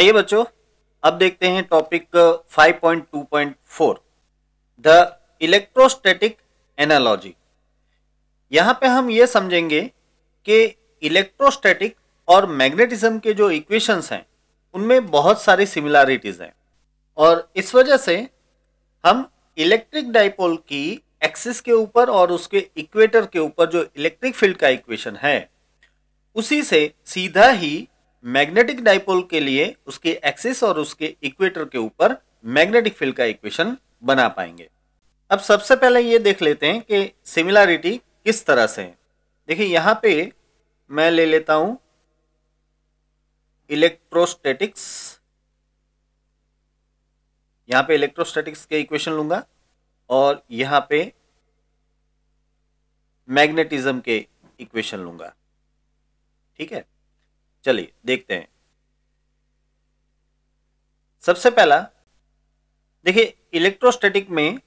आइए बच्चों अब देखते हैं टॉपिक 5.2.4 द इलेक्ट्रोस्टैटिक एनालॉजी यहाँ पे हम ये समझेंगे कि इलेक्ट्रोस्टैटिक और मैग्नेटिज्म के जो इक्वेशंस हैं उनमें बहुत सारी सिमिलारिटीज हैं और इस वजह से हम इलेक्ट्रिक डाइपोल की एक्सिस के ऊपर और उसके इक्वेटर के ऊपर जो इलेक्ट्रिक फील्ड का इक्वेशन है उसी से सीधा ही मैग्नेटिक डाइपोल के लिए उसके एक्सिस और उसके इक्वेटर के ऊपर मैग्नेटिक फील्ड का इक्वेशन बना पाएंगे अब सबसे पहले ये देख लेते हैं कि सिमिलरिटी किस तरह से है देखिए यहाँ पे मैं ले लेता हूँ इलेक्ट्रोस्टेटिक्स यहाँ पे इलेक्ट्रोस्टेटिक्स के इक्वेशन लूंगा और यहाँ पे मैग्नेटिज्म के इक्वेशन लूंगा ठीक है चलिए देखते हैं सबसे पहला देखिए इलेक्ट्रोस्टैटिक में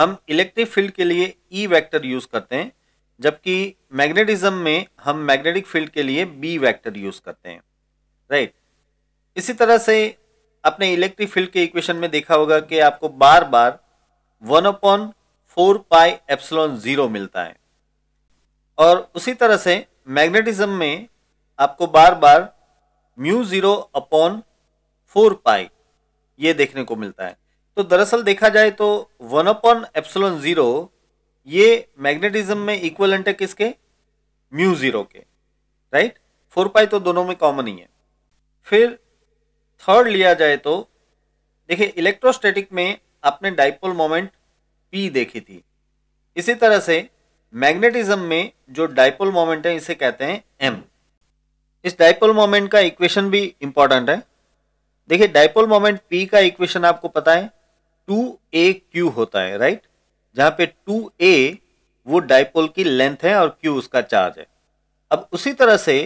हम इलेक्ट्रिक फील्ड के लिए ई वेक्टर यूज़ करते हैं जबकि मैग्नेटिज्म में हम मैग्नेटिक फील्ड के लिए बी वेक्टर यूज़ करते हैं राइट इसी तरह से आपने इलेक्ट्रिक फील्ड के इक्वेशन में देखा होगा कि आपको बार बार one upon four pi epsilon zero मिलता है और उसी तरह से मैग्नेटिज्म में आपको बार बार mu zero upon four pi ये देखने को मिलता है तो दरअसल देखा जाए तो वन अपॉन एप्सलॉन ज़ीरो ये मैग्नेटिज्म में इक्वलेंट है किसके म्यू ज़ीरो के राइट फोर पाई तो दोनों में कॉमन ही है फिर थर्ड लिया जाए तो देखिए इलेक्ट्रोस्टैटिक में आपने डाइपोल मोमेंट पी देखी थी इसी तरह से मैग्नेटिज्म में जो डाइपोल मोमेंट है इसे कहते हैं एम इस डाइपोल मोमेंट का इक्वेशन भी इंपॉर्टेंट है देखिए डाइपोल मोमेंट पी का इक्वेशन आपको पता है टू ए क्यू होता है राइट जहां पे टू ए वो डाइपोल की लेंथ है और क्यू उसका चार्ज है अब उसी तरह से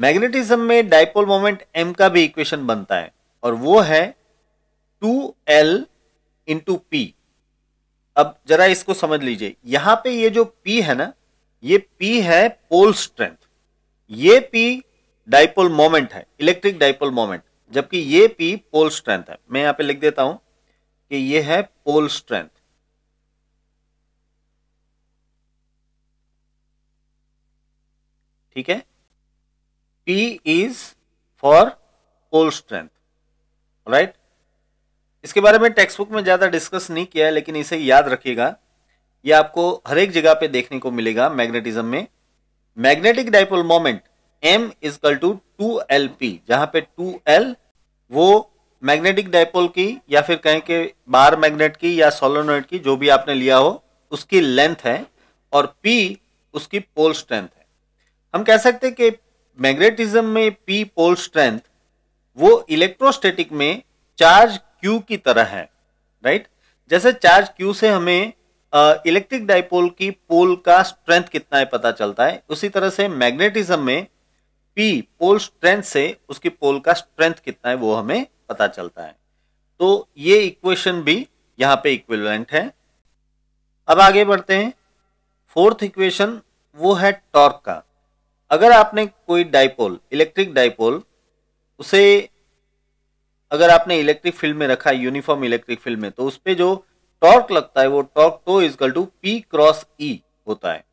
मैग्नेटिज्म में डाइपोल मोमेंट एम का भी इक्वेशन बनता है और वो है टू एल इंटू पी अब जरा इसको समझ लीजिए यहां पे ये जो पी है ना ये पी है पोल स्ट्रेंथ ये पी डाइपोल मोमेंट है इलेक्ट्रिक डाइपोल मोमेंट जबकि ये पी पोल स्ट्रेंथ है मैं यहां पे लिख देता हूं कि ये है पोल स्ट्रेंथ ठीक है P is for pole strength right इसके बारे में टेक्स्ट बुक में ज़्यादा डिस्कस नहीं किया है लेकिन इसे याद रखिएगा यह आपको हर एक जगह पे देखने को मिलेगा मैग्नेटिज्म में magnetic dipole moment M is equal to two L P जहां पे टू एल वो मैग्नेटिक डाइपोल की या फिर कहें कि बार मैग्नेट की या सोलोनोइड की जो भी आपने लिया हो उसकी लेंथ है और पी उसकी पोल स्ट्रेंथ है हम कह सकते हैं कि मैग्नेटिज्म में पी पोल स्ट्रेंथ वो इलेक्ट्रोस्टेटिक में चार्ज क्यू की तरह है राइट जैसे चार्ज क्यू से हमें इलेक्ट्रिक डाइपोल की पोल का स्ट्रेंथ कितना है पता चलता है उसी तरह से मैग्नेटिज्म में पी पोल स्ट्रेंथ से उसकी पोल का स्ट्रेंथ कितना है वो हमें पता चलता है तो ये इक्वेशन भी यहाँ पे इक्विवेलेंट है अब आगे बढ़ते हैं फोर्थ इक्वेशन वो है टॉर्क का अगर आपने कोई डाइपोल इलेक्ट्रिक डाइपोल उसे अगर आपने इलेक्ट्रिक फील्ड में रखा यूनिफॉर्म इलेक्ट्रिक फील्ड में तो उस पर जो टॉर्क लगता है वो torque tau equal to P cross E होता है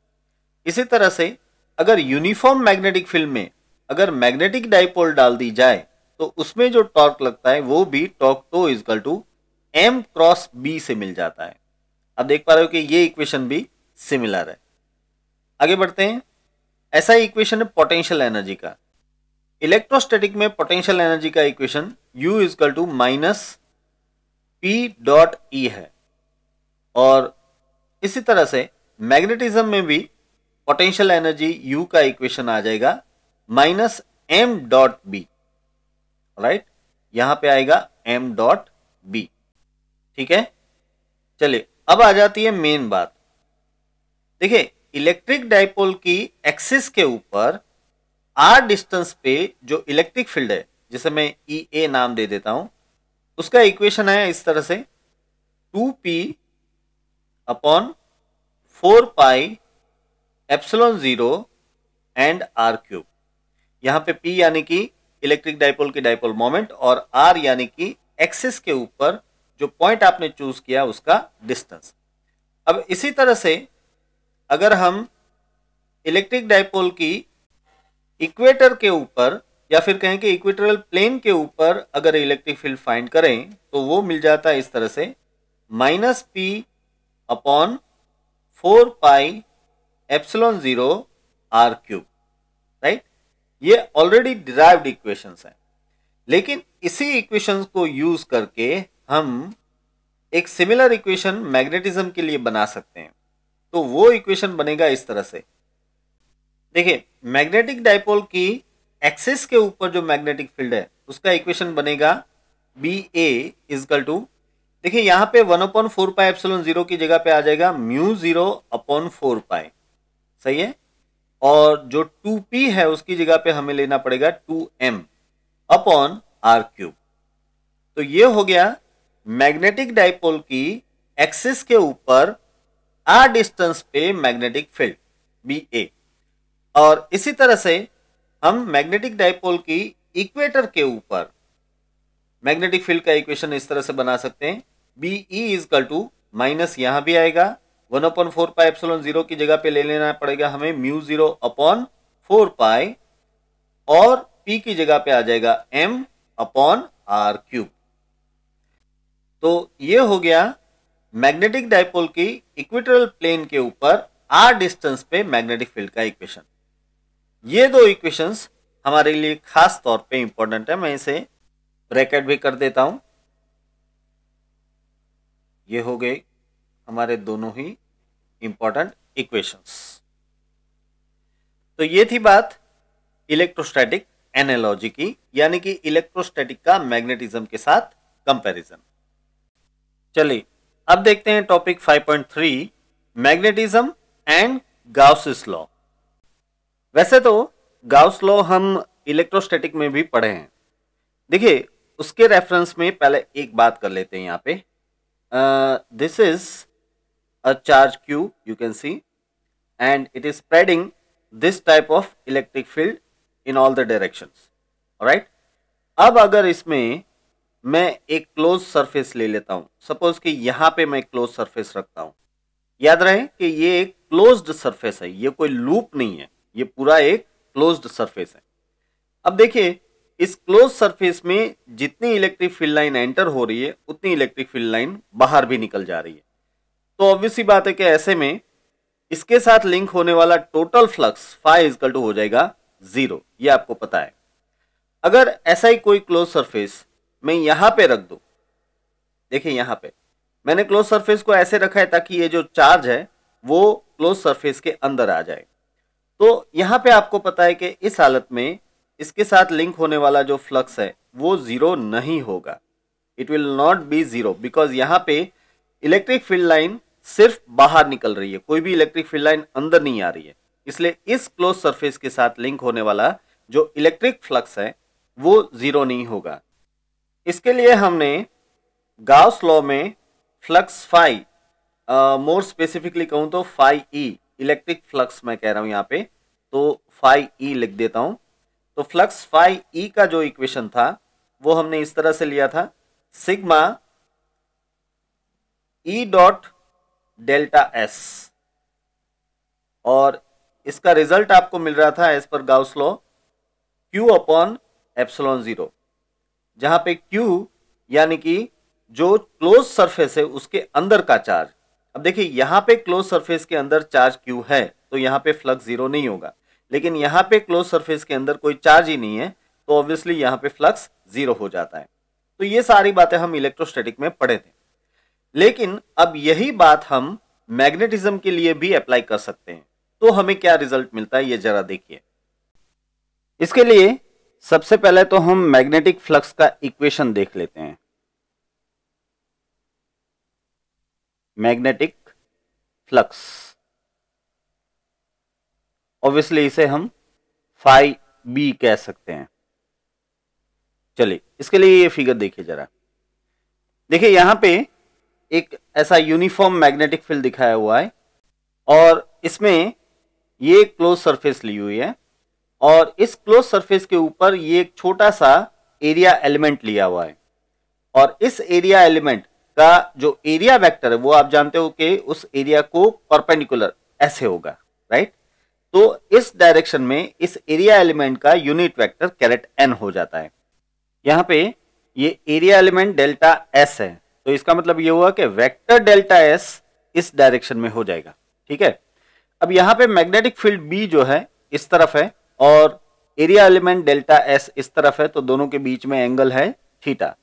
इसी तरह से अगर यूनिफॉर्म मैग्नेटिक फील्ड में अगर मैग्नेटिक डाइपोल डाल दी जाए तो उसमें जो टॉर्क लगता है वो भी torque tau equal to M cross B से मिल जाता है अब देख पा रहे हो कि ये इक्वेशन भी सिमिलर है आगे बढ़ते हैं ऐसा इक्वेशन है पोटेंशियल एनर्जी का इलेक्ट्रोस्टैटिक में पोटेंशियल एनर्जी का equation U equal to minus P dot E है और इसी तरह से मैग्नेटिज्म में भी पोटेंशियल एनर्जी यू का इक्वेशन आ जाएगा minus M dot B right यहां पे आएगा एम डॉट बी ठीक है चलिए अब आ जाती है मेन बात देखिए इलेक्ट्रिक डाइपोल की एक्सिस के ऊपर आर डिस्टेंस पे जो इलेक्ट्रिक फील्ड है जिसे मैं ई e ए नाम दे देता हूं उसका इक्वेशन है इस तरह से two P upon four pi epsilon zero and R cube यहाँ पे पी यानी कि इलेक्ट्रिक डाइपोल की डायपोल मोमेंट और आर यानी कि एक्सिस के ऊपर जो पॉइंट आपने चूज किया उसका डिस्टेंस अब इसी तरह से अगर हम इलेक्ट्रिक डायपोल की इक्वेटर के ऊपर या फिर कहें कि इक्वेटरल प्लेन के ऊपर अगर इलेक्ट्रिक फील्ड फाइंड करें तो वो मिल जाता है इस तरह से minus P upon four pi epsilon zero R cube right ये ऑलरेडी डिराइव्ड इक्वेशंस हैं लेकिन इसी इक्वेशंस को यूज करके हम एक सिमिलर इक्वेशन मैग्नेटिज्म के लिए बना सकते हैं तो वो इक्वेशन बनेगा इस तरह से देखिए मैग्नेटिक डाइपोल की एक्सिस के ऊपर जो मैग्नेटिक फील्ड है उसका इक्वेशन बनेगा बी ए इजकल टू देखिए यहां पे one upon four pi epsilon zero की जगह पे आ जाएगा mu zero upon four pi सही है और जो टू पी है उसकी जगह पे हमें लेना पड़ेगा two M upon R cube तो ये हो गया मैग्नेटिक डायपोल की एक्सिस के ऊपर आर डिस्टेंस पे मैग्नेटिक फील्ड बी ए और इसी तरह से हम मैग्नेटिक डायपोल की इक्वेटर के ऊपर मैग्नेटिक फील्ड का इक्वेशन इस तरह से बना सकते हैं B E equal to minus यहाँ भी आएगा one upon four pi epsilon zero की जगह पे ले लेना पड़ेगा हमें mu zero upon four pi और पी की जगह पे आ जाएगा एम अपॉन आर क्यूब तो ये हो गया मैग्नेटिक डायपोल की इक्विटरल प्लेन के ऊपर आर डिस्टेंस पे मैग्नेटिक फील्ड का इक्वेशन ये दो इक्वेशंस हमारे लिए खास तौर पे इंपॉर्टेंट है मैं इसे ब्रैकेट भी कर देता हूं ये हो गए हमारे दोनों ही इंपॉर्टेंट इक्वेशंस तो ये थी बात इलेक्ट्रोस्टैटिक एनालॉजी की यानी कि इलेक्ट्रोस्टैटिक का मैग्नेटिज्म के साथ कंपैरिजन चलिए अब देखते हैं topic 5.3 magnetism and Gauss's law वैसे तो गाउस लॉ हम इलेक्ट्रोस्टैटिक में भी पढ़े हैं देखिए उसके रेफरेंस में पहले एक बात कर लेते हैं यहाँ पे uh, this is a charge q you can see and it is spreading this type of electric field in all the directions right अब अगर इसमें मैं एक क्लोज सरफेस ले लेता हूँ सपोज कि यहाँ पे मैं क्लोज सरफेस रखता हूँ याद रहे कि ये एक क्लोज्ड सरफेस है ये कोई लूप नहीं है ये पूरा एक क्लोज्ड सरफेस है अब देखिए इस क्लोज सरफेस में जितनी इलेक्ट्रिक फील्ड लाइन एंटर हो रही है उतनी इलेक्ट्रिक फील्ड लाइन बाहर भी निकल जा रही है तो ऑब्वियसली बात है कि ऐसे में इसके साथ लिंक होने वाला total flux phi equal to हो जाएगा जीरो ये आपको पता है अगर ऐसा ही कोई क्लोज सरफेस मैं यहाँ पे रख दूँ देखिए यहाँ पे मैंने क्लोज सरफेस को ऐसे रखा है ताकि ये जो चार्ज है वो क्लोज सरफेस के अंदर आ जाए तो यहाँ पे आपको पता है कि इस हालत में इसके साथ लिंक होने वाला जो फ्लक्स है वो ज़ीरो नहीं होगा it will not be zero because यहाँ पे इलेक्ट्रिक फील्ड लाइन सिर्फ बाहर निकल रही है कोई भी इलेक्ट्रिक फील्ड लाइन अंदर नहीं आ रही है इसलिए इस क्लोज सरफेस के साथ लिंक होने वाला जो इलेक्ट्रिक फ्लक्स है वो ज़ीरो नहीं होगा इसके लिए हमने गाउस लॉ में फ्लक्स फाइव मोर स्पेसिफिकली कहूँ तो फाइव ई इलेक्ट्रिक फ्लक्स मैं कह रहा हूँ यहाँ पे तो फाइव ई e लिख देता हूँ तो फ्लक्स फाई ई का जो इक्वेशन था वो हमने इस तरह से लिया था sigma E dot delta S और इसका रिजल्ट आपको मिल रहा था as per Gauss law Q upon epsilon zero जहां पे क्यू यानी कि जो क्लोज सरफेस है उसके अंदर का चार्ज अब देखिए यहां पे क्लोज सरफेस के अंदर चार्ज क्यू है तो यहां पे फ्लक्स ज़ीरो नहीं होगा लेकिन यहाँ पे क्लोज सरफेस के अंदर कोई चार्ज ही नहीं है तो ऑब्वियसली यहाँ पे फ्लक्स जीरो हो जाता है तो ये सारी बातें हम इलेक्ट्रोस्टेटिक में पढ़े थे लेकिन अब यही बात हम मैग्नेटिज्म के लिए भी अप्लाई कर सकते हैं तो हमें क्या रिजल्ट मिलता है ये जरा देखिए इसके लिए सबसे पहले तो हम मैग्नेटिक फ्लक्स का इक्वेशन देख लेते हैं मैग्नेटिक फ्लक्स ऑब्वियसली इसे हम फाइव बी कह सकते हैं चलिए इसके लिए ये फिगर देखिए जरा देखिए यहां पे एक ऐसा यूनिफॉर्म मैग्नेटिक फील्ड दिखाया हुआ है और इसमें ये क्लोज सरफेस ली हुई है और इस क्लोज सरफेस के ऊपर ये एक छोटा सा एरिया एलिमेंट लिया हुआ है और इस एरिया एलिमेंट का जो एरिया वेक्टर है वो आप जानते हो कि उस एरिया को परपेंडिकुलर ऐसे होगा राइट तो इस डायरेक्शन में इस एरिया एलिमेंट का यूनिट वेक्टर कैरेट एन हो जाता है यहां पे ये एरिया एलिमेंट डेल्टा एस है तो इसका मतलब ये हुआ कि वेक्टर डेल्टा एस इस डायरेक्शन में हो जाएगा ठीक है अब यहां पे मैग्नेटिक फील्ड बी जो है इस तरफ है और एरिया एलिमेंट डेल्टा एस इस तरफ है तो दोनों के बीच में एंगल है थीटा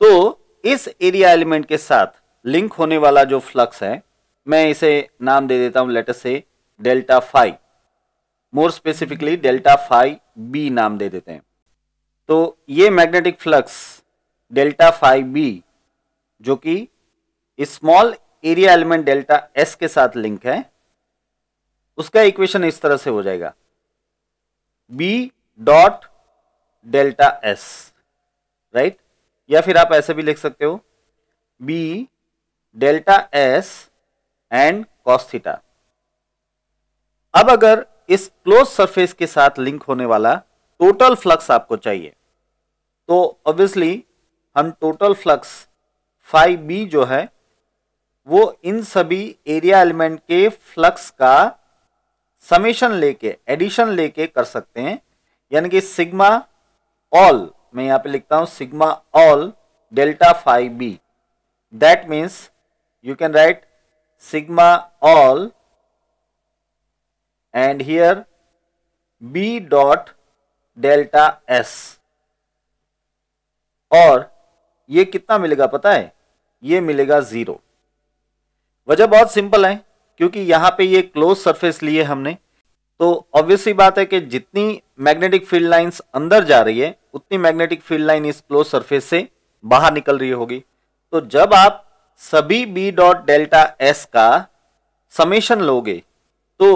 तो इस एरिया एलिमेंट के साथ लिंक होने वाला जो फ्लक्स है मैं इसे नाम दे देता हूं लेटर से delta phi more specifically delta phi B नाम दे देते हैं तो ये magnetic flux delta phi B जो कि small area element delta S के साथ लिंक है उसका इक्वेशन इस तरह से हो जाएगा B dot delta S right या फिर आप ऐसे भी लिख सकते हो B delta S and cos theta अब अगर इस क्लोज सरफेस के साथ लिंक होने वाला टोटल फ्लक्स आपको चाहिए तो ऑब्वियसली हम टोटल फ्लक्स फाइव बी जो है वो इन सभी एरिया एलिमेंट के फ्लक्स का समेशन लेके एडिशन लेके कर सकते हैं यानी कि सिग्मा ऑल मैं यहाँ पे लिखता हूँ sigma all delta phi B that means you can write sigma all and here B dot delta S और ये कितना मिलेगा पता है ये मिलेगा ज़ीरो वजह बहुत सिंपल है क्योंकि यहां पे ये क्लोज सरफेस लिए हमने तो ऑब्वियसली बात है कि जितनी मैग्नेटिक फील्ड लाइंस अंदर जा रही है उतनी मैग्नेटिक फील्ड लाइन इस क्लोज सरफेस से बाहर निकल रही होगी तो जब आप सभी बी डॉट डेल्टा एस का समेशन लोगे तो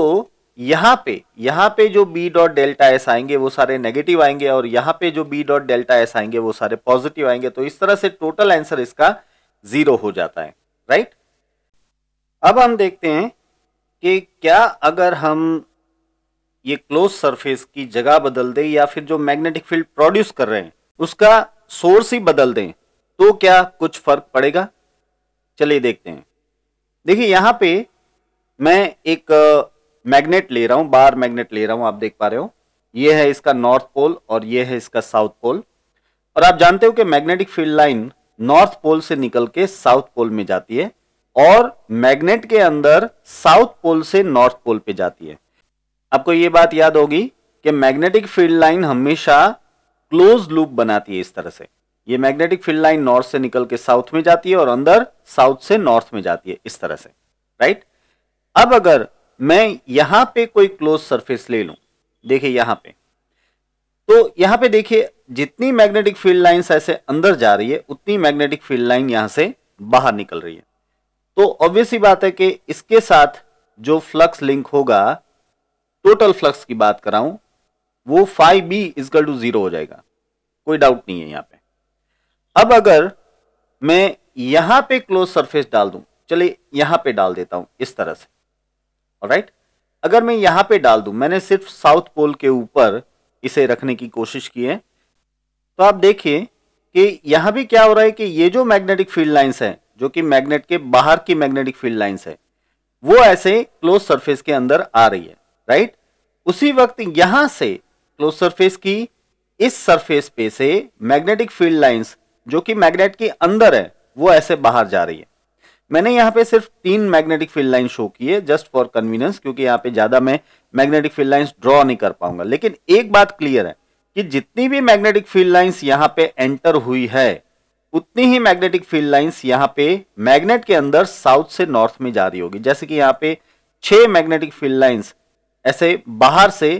यहाँ पे यहाँ पे जो बी डॉट डेल्टा एस आएंगे वो सारे नेगेटिव आएंगे और यहाँ पे जो बी डॉट डेल्टा एस आएंगे वो सारे पॉजिटिव आएंगे तो इस तरह से टोटल आंसर इसका जीरो हो जाता है राइट अब हम देखते हैं कि क्या अगर हम ये क्लोज सरफेस की जगह बदल दें या फिर जो मैग्नेटिक फील्ड प्रोड्यूस कर रहे हैं उसका सोर्स ही बदल दें तो क्या कुछ फर्क पड़ेगा चलिए देखते हैं देखिए यहाँ पे मैं एक मैग्नेट ले रहा हूँ बार मैग्नेट ले रहा हूँ आप देख पा रहे हो ये है इसका नॉर्थ पोल और ये है इसका साउथ पोल और आप जानते हो कि magnetic field line north pole से निकल के साउथ पोल में जाती है और मैग्नेट के अंदर साउथ पोल से नॉर्थ पोल पे जाती है आपको ये बात याद होगी कि मैग्नेटिक फील्ड लाइन हमेशा क्लोज लूप बनाती है इस तरह से ये मैग्नेटिक फील्ड लाइन नॉर्थ से निकल के साउथ में जाती है और अंदर साउथ से नॉर्थ में जाती है इस तरह से राइट अब अगर मैं यहां पे कोई क्लोज सरफेस ले लू देखिए यहां पे तो यहां पे देखिए जितनी मैग्नेटिक फील्ड लाइंस ऐसे अंदर जा रही है उतनी मैग्नेटिक फील्ड लाइन यहां से बाहर निकल रही है तो ऑब्वियस ही बात है कि इसके साथ जो फ्लक्स लिंक होगा टोटल फ्लक्स की बात कराऊं वो phi B equal to zero हो जाएगा कोई डाउट नहीं है यहां पे अब अगर मैं यहां पे क्लोज सरफेस डाल दूं चलिए यहां पे डाल देता हूं इस तरह से राइट अगर मैं यहां पे डाल दू मैंने सिर्फ साउथ पोल के ऊपर इसे रखने की कोशिश की है तो आप देखिए कि यहां भी क्या हो रहा है कि ये जो मैग्नेटिक फील्ड लाइंस है जो कि मैग्नेट के बाहर की मैग्नेटिक फील्ड लाइंस है वो ऐसे क्लोज सरफेस के अंदर आ रही है राइट उसी वक्त यहां से क्लोज सरफेस की इस सरफेस पे से मैग्नेटिक फील्ड लाइंस जो कि मैग्नेट के अंदर है वो ऐसे बाहर जा रही है मैंने यहाँ पे सिर्फ तीन मैग्नेटिक फील्ड लाइन शो किए जस्ट फॉर कन्वीनियंस क्योंकि यहाँ पे ज्यादा मैं मैग्नेटिक फील्ड लाइन्स ड्रॉ नहीं कर पाऊंगा लेकिन एक बात क्लियर है कि जितनी भी मैग्नेटिक फील्ड लाइन्स यहाँ पे एंटर हुई है उतनी ही मैग्नेटिक फील्ड लाइन्स यहाँ पे मैग्नेट के अंदर साउथ से नॉर्थ में जा रही होगी जैसे कि यहाँ पे छह मैग्नेटिक फील्ड लाइन्स ऐसे बाहर से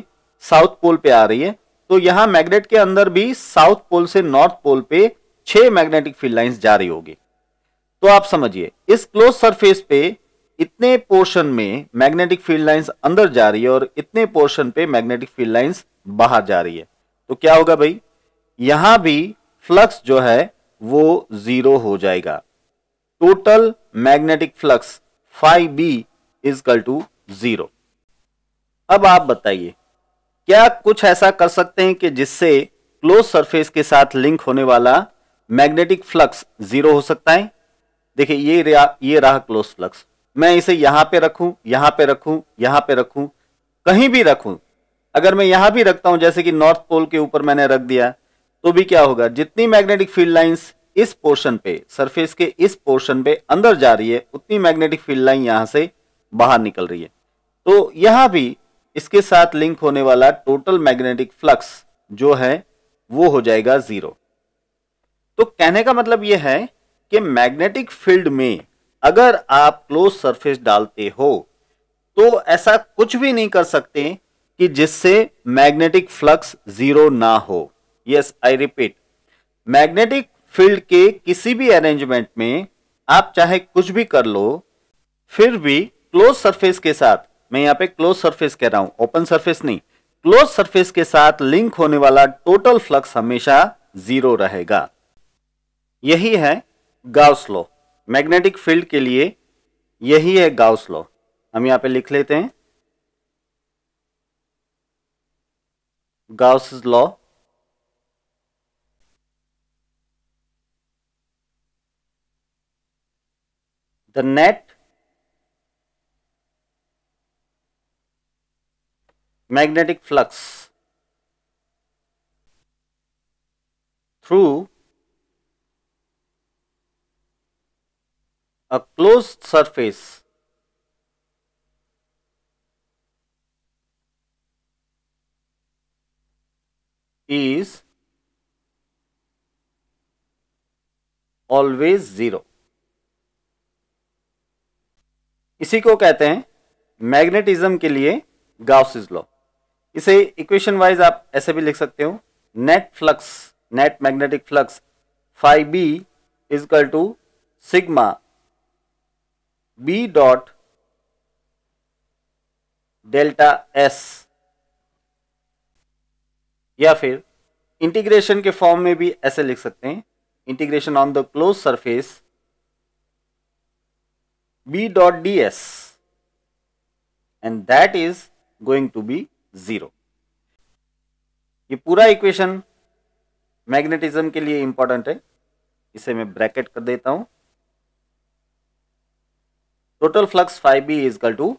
साउथ पोल पे आ रही है तो यहाँ मैग्नेट के अंदर भी साउथ पोल से नॉर्थ पोल पे छह मैग्नेटिक फील्ड लाइन्स जा रही होगी तो आप समझिए इस क्लोज सरफेस पे इतने पोर्शन में मैग्नेटिक फील्ड लाइंस अंदर जा रही है और इतने पोर्शन पे मैग्नेटिक फील्ड लाइंस बाहर जा रही है तो क्या होगा भाई यहां भी फ्लक्स जो है वो जीरो हो जाएगा total magnetic flux phi B equal to zero अब आप बताइए क्या कुछ ऐसा कर सकते हैं कि जिससे क्लोज सरफेस के साथ लिंक होने वाला मैग्नेटिक फ्लक्स जीरो हो सकता है देखिए ये ये रहा क्लोज फ्लक्स मैं इसे यहाँ पे रखूँ यहाँ पे रखूँ यहाँ पे रखूँ कहीं भी रखूँ अगर मैं यहाँ भी रखता हूँ जैसे कि नॉर्थ पोल के ऊपर मैंने रख दिया तो भी क्या होगा जितनी मैग्नेटिक फील्ड लाइंस इस पोर्शन पे सरफेस के इस पोर्शन पे अंदर जा रही है उतनी मैग्नेटिक फील्ड लाइन यहाँ से बाहर निकल रही है तो यहाँ भी इसके साथ लिंक होने वाला टोटल मैग्नेटिक फ्लक्स जो है वो हो जाएगा जीरो तो कहने का मतलब यह है कि मैग्नेटिक फील्ड में अगर आप क्लोज सरफेस डालते हो तो ऐसा कुछ भी नहीं कर सकते कि जिससे मैग्नेटिक फ्लक्स जीरो ना हो yes I repeat magnetic field के किसी भी अरेंजमेंट में आप चाहे कुछ भी कर लो फिर भी क्लोज सरफेस के साथ मैं यहां पे क्लोज सरफेस कह रहा हूं ओपन सरफेस नहीं क्लोज सरफेस के साथ लिंक होने वाला टोटल फ्लक्स हमेशा जीरो रहेगा यही है गाउस लॉ मैग्नेटिक फील्ड के लिए यही है गाउस लॉ हम यहां पे लिख लेते हैं Gauss law the net magnetic flux through a closed surface is always zero इसी को कहते हैं मैग्नेटिज्म के लिए गाउसिस लॉ इसे इक्वेशन वाइज आप ऐसे भी लिख सकते हो net flux net magnetic flux phi B equal to sigma b dot delta S या फिर इंटीग्रेशन के फॉर्म में भी ऐसे लिख सकते हैं integration on the close surface b dot ds and that is going to be zero. ये पूरा इक्वेशन मैग्नेटिज्म के लिए इंपॉर्टेंट है इसे मैं ब्रैकेट कर देता हूं total flux phi B equal to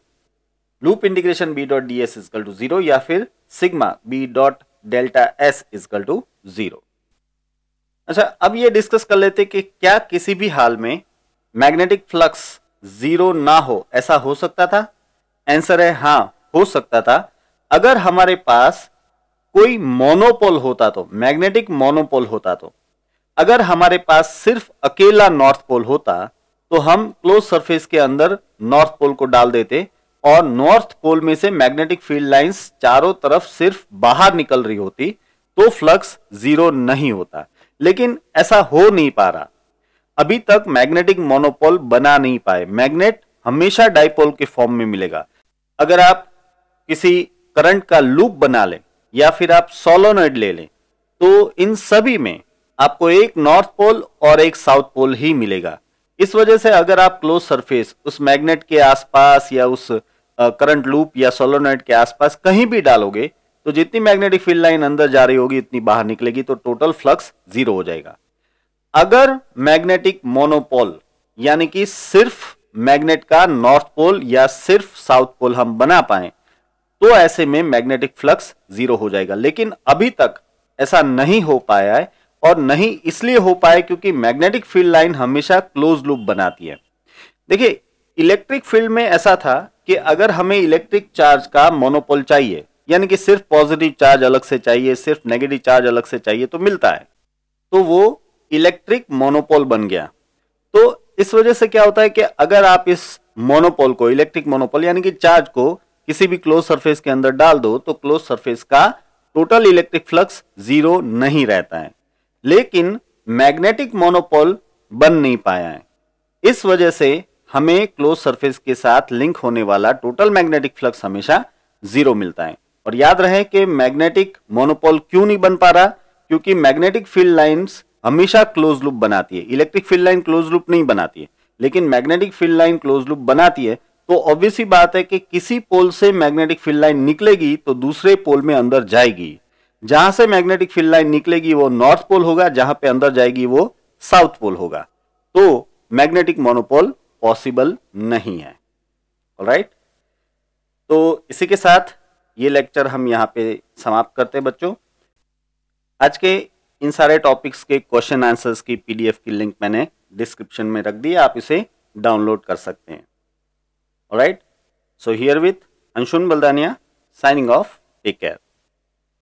loop integration B dot D S equal to zero या फिर sigma B dot delta S equal to zero अच्छा अब ये डिस्कस कर लेते कि क्या किसी भी हाल में मैग्नेटिक फ्लक्स जीरो ना हो ऐसा हो सकता था आंसर है हाँ हो सकता था अगर हमारे पास कोई मोनोपोल होता तो मैग्नेटिक मोनोपोल होता तो अगर हमारे पास सिर्फ अकेला नॉर्थ पोल होता तो हम क्लोज सरफेस के अंदर नॉर्थ पोल को डाल देते और नॉर्थ पोल में से मैग्नेटिक फील्ड लाइंस चारों तरफ सिर्फ बाहर निकल रही होती तो फ्लक्स जीरो नहीं होता लेकिन ऐसा हो नहीं पा रहा अभी तक मैग्नेटिक मोनोपोल बना नहीं पाए मैग्नेट हमेशा डाइपोल के फॉर्म में मिलेगा अगर आप किसी करंट का लूप बना लें या फिर आप सोलोनॉइड ले लें तो इन सभी में आपको एक नॉर्थ पोल और एक साउथ पोल ही मिलेगा इस वजह से अगर आप क्लोज सरफेस उस मैग्नेट के आसपास या उस करंट लूप या सोलोनाइट के आसपास कहीं भी डालोगे तो जितनी मैग्नेटिक फील्ड लाइन अंदर जा रही होगी उतनी बाहर निकलेगी तो टोटल फ्लक्स जीरो हो जाएगा अगर मैग्नेटिक मोनोपोल यानी कि सिर्फ मैग्नेट का नॉर्थ पोल या सिर्फ साउथ पोल हम बना पाए तो ऐसे में मैग्नेटिक फ्लक्स जीरो हो जाएगा लेकिन अभी तक ऐसा नहीं हो पाया है और नहीं इसलिए हो पाए क्योंकि मैग्नेटिक फील्ड लाइन हमेशा क्लोज लूप बनाती है देखिए इलेक्ट्रिक फील्ड में ऐसा था कि अगर हमें इलेक्ट्रिक चार्ज का मोनोपोल चाहिए यानी कि सिर्फ पॉजिटिव चार्ज अलग से चाहिए सिर्फ नेगेटिव चार्ज अलग से चाहिए तो मिलता है तो वो इलेक्ट्रिक मोनोपोल बन गया तो इस वजह से क्या होता है कि अगर आप इस मोनोपोल को इलेक्ट्रिक मोनोपोल यानी कि चार्ज को किसी भी क्लोज सरफेस के अंदर डाल दो तो क्लोज सरफेस का टोटल इलेक्ट्रिक फ्लक्स जीरो नहीं रहता है लेकिन मैग्नेटिक मोनोपोल बन नहीं पाया है इस वजह से हमें क्लोज सरफेस के साथ लिंक होने वाला टोटल मैग्नेटिक फ्लक्स हमेशा जीरो मिलता है और याद रहे कि मैग्नेटिक मोनोपोल क्यों नहीं बन पा रहा क्योंकि मैग्नेटिक फील्ड लाइन हमेशा क्लोज लूप बनाती है electric field line close loop नहीं बनाती है लेकिन magnetic field line close loop बनाती है तो ऑब्वियस ही बात है कि किसी पोल से मैग्नेटिक फील्ड लाइन निकलेगी तो दूसरे पोल में अंदर जाएगी जहां से मैग्नेटिक फील्ड लाइन निकलेगी वो नॉर्थ पोल होगा जहां पे अंदर जाएगी वो साउथ पोल होगा तो मैग्नेटिक मोनोपोल पॉसिबल नहीं है राइट तो इसी के साथ ये लेक्चर हम यहाँ पे समाप्त करते हैं बच्चों आज के इन सारे टॉपिक्स के क्वेश्चन आंसर्स की पीडीएफ की लिंक मैंने डिस्क्रिप्शन में रख दी है आप इसे डाउनलोड कर सकते हैं right so here with Anshun Baldania signing off take care